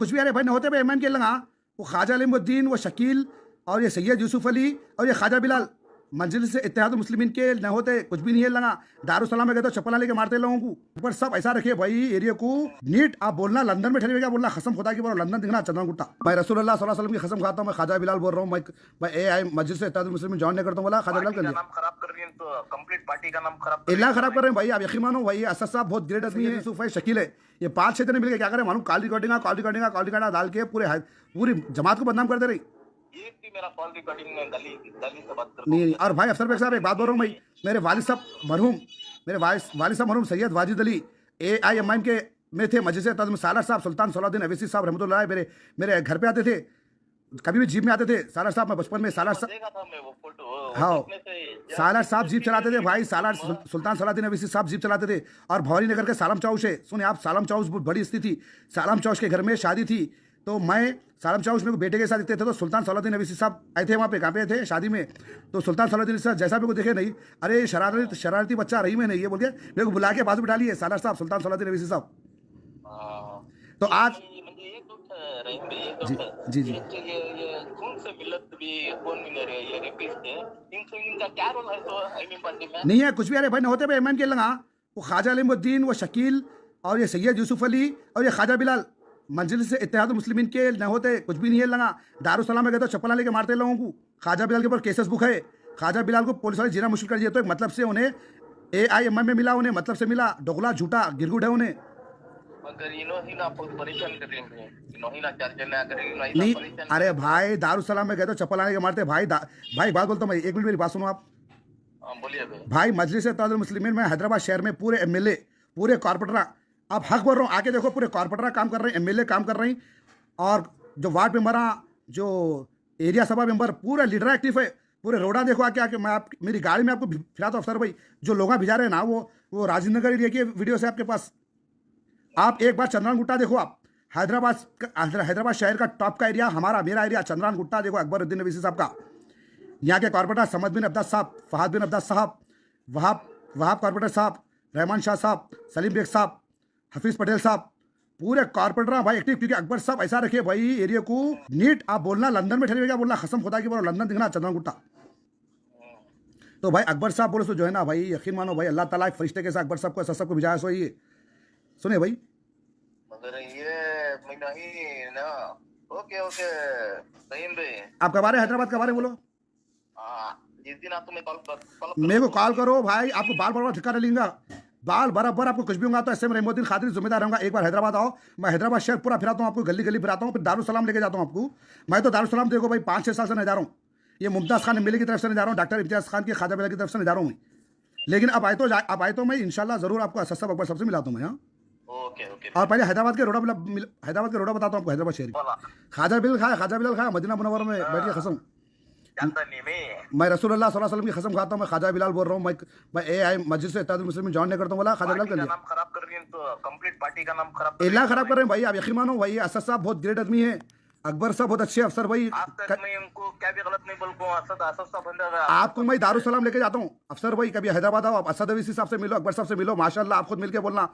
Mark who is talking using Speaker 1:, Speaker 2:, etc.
Speaker 1: कुछ भी अरे भाई नहोते पे ऐमान के लगा वो ख्वाजा अलमुद्दीन वो शकील और ये सैयद यूसुफ अली और ये ख्वाजा बिलाल मंजिल से इतिहाद मुस्लिम के न होते कुछ भी नहीं है लगा दारूसलाम में गए तो चप्पल लेके मारते लोगों को ऊपर सब ऐसा रखिए भाई एरिया को नीट आप बोलना लंदन में ठहरे क्या बोलना खसम खुदा की बोलो लंदन दिखना चंदन गुट्टा मैं रसूल वसलम की खसम खाता हूँ मैं खाजा बिलाल बोल रहा हूँ मैं मैं ए आई मजलिस इतिहाद मुस्लिम में नहीं करता हूँ बोला खाजा बिलाल तो का नाम खराब कर रही तो कंप्लीट पार्टी का नाम खराब इला खराब कर रहे हैं भाई आप यकी मानो भाई असद साहब बहुत ग्रेट आदमी है यूसुफ है शकील है ये पांच क्षेत्र में मिलकर क्या करें मालूम call recording call recording call recording डाल के पूरे पूरी जमात को बदनाम कर दे रही नहीं, नहीं और भाई अफसर बेग साहब एक बात बोल रहा हूँ भाई मेरे वालिद साहब मरहूम मेरे वालिद साहब मरहूम Syed Wajid Ali A I M I के में थे मजलिस तजम सालार साहब सुल्तान सलाद्दीन अवीसी साहब रहमत मेरे मेरे घर पे आते थे कभी भी जीप में आते थे सालार साहब मैं बचपन में सालार साहब हाँ सालार साहब जीप चलाते थे भाई सालार सुल्तान सलाद्दीन अवीसी साहब जीप चलाते थे और भौरी नगर के सालम चौश है सुने आप सालम चौश बड़ी स्थिति थी सालम चौश के घर में शादी थी तो मैं सालम शाह उसमें बेटे के साथ देखते थे तो सुल्तान सलाउद्दीन अवीसी साहब आए थे वहाँ पे कहाँ पे थे शादी में तो सुल्तान सलाउद्दीन साहब जैसा मेरे को देखे नहीं अरे शरारती शरारती बच्चा रही मैंने ये बोल दिया मेरे को बुला के बाजू बिठा लिए सालार साहब सुल्तान सलाउद्दीन अवीसी साहब हाँ। तो आज जी मतलब जी जी तो नहीं है कुछ भी अरे भाई होते भाई एम के लगा वो ख्वाजा अलीमुद्दीन वो शकील और ये सैयद यूसुफ अली और ये ख्वाजा बिलाल मंजिल से इतिहाद मुस्लिम के न होते कुछ भी नहीं है लगा दारूसलाम में गए तो चप्पला लेके मारते लोगों को खाजा बिलाल के ऊपर केसेस बुक है खाजा बिलाल को पुलिस वाले जीना मुश्किल कर दिया तो एक मतलब से उन्हें ए आई एम में मिला उन्हें मतलब से मिला डोगला झूठा गिरगुट है उन्हें नहीं अरे भाई दारूसलाम में गए तो चप्पल आने के मारते भाई भाई बात बोलता हूँ एक मिनट मेरी बात सुनो आप हाँ, बोलिए भाई मजलिस मुस्लिम में हैदराबाद शहर में पूरे एम पूरे कॉरपोरेटरा अब हक बोल रहा हूँ आगे देखो पूरे कॉरपोरेटर काम कर रहे हैं एमएलए काम कर रहे हैं और जो वार्ड मेम्बर जो एरिया सभा मेंबर पूरा लीडर एक्टिव है पूरे रोडा देखो आके आके मैं आप मेरी गाड़ी में आपको फिरा तो अफसर भाई जो लोग भिजा रहे हैं ना वो वो राजेंद्र नगर एरिया की वीडियो से आपके पास आप एक बार चंद्रान गुट्टा देखो आप हैदराबाद हैदराबाद शहर का टॉप का एरिया हमारा मेरा एरिया चंद्रान गुट्टा देखो अकबरुद्दीन नबीसी साहब का यहाँ के कॉरपोरेटर समद बिन अब्दास साहब फहाद बिन अब्दास साहब वहाब वहाब कॉरपोरेटर साहब रहमान शाह साहब सलीम बेग साहब हफीज पटेल साहब पूरे कारपेंटर भाई एक्टिव क्योंकि अकबर साहब ऐसा रखे भाई एरिया को नीट आप बोलना लंदन में ठहरेगा बोलना खसम खुदा की बोलो लंदन दिखना चंदन गुट्टा तो भाई अकबर साहब बोले तो जो है ना भाई यकीन मानो भाई अल्लाह ताला फरिश्ते के साथ अकबर साहब को ऐसा सबको भिजाया सो ये सुने भाई आपका बारे हैदराबाद का बारे बोलो जिस हाँ, दिन आप तुम्हें तो मेरे को कॉल करो भाई आपको बार बार बार धिक्का लेंगे बाल बराबर आपको कुछ भी होगा तो ऐसे में रहीमुद्दीन खादरी जिम्मेदार रहूंगा एक बार हैदराबाद आओ मैं हैदराबाद शहर पूरा फिराता हूँ आपको गली गली फिराता हूँ फिर दारुसलाम लेके जाता हूँ आपको मैं तो दारुसलाम देखो भाई पाँच छः साल से नहीं जा रहा हूँ ये मुमताज़ खान मिले की तरफ से नहीं जा रहा हूँ डॉक्टर इम्तियाज़ खान की खाजा बेला की तरफ से नहीं जा रहा हूँ लेकिन अब आए तो अब आए तो मैं इनशाला जरूर आपको असस्ता अकबर सबसे मिलाता हूँ मैं यहाँ और पहले हैदराबाद के रोडा हैदराबाद के रोडा बताता हूँ आपको हैदराबाद शहर की खाजा बिल खाया खाजा बिल खाया मदीना मुनवर में बैठिए खसम मैं रसूल अल्लाह वसल्लम की कसम खाता हूँ मैं खाजा बिलाल बोल रहा हूँ मैं मैं ए आई मस्जिद से मुस्लिम में ज्वाइन नहीं करता हूँ बोला खाजा बिलाल कर नाम खराब कर रही है तो कंप्लीट पार्टी का नाम खराब इला खराब तो कर रहे हैं भाई आप यकीन मानो भाई असद साहब बहुत ग्रेट आदमी है अकबर साहब बहुत अच्छे अफसर भाई तो आपको मैं दारू सलाम लेके जाता हूँ अफसर भाई कभी हैदराबाद आओ आप असद अवीसी साहब से मिलो अकबर साहब से मिलो माशाल्लाह आप खुद मिलके बोलना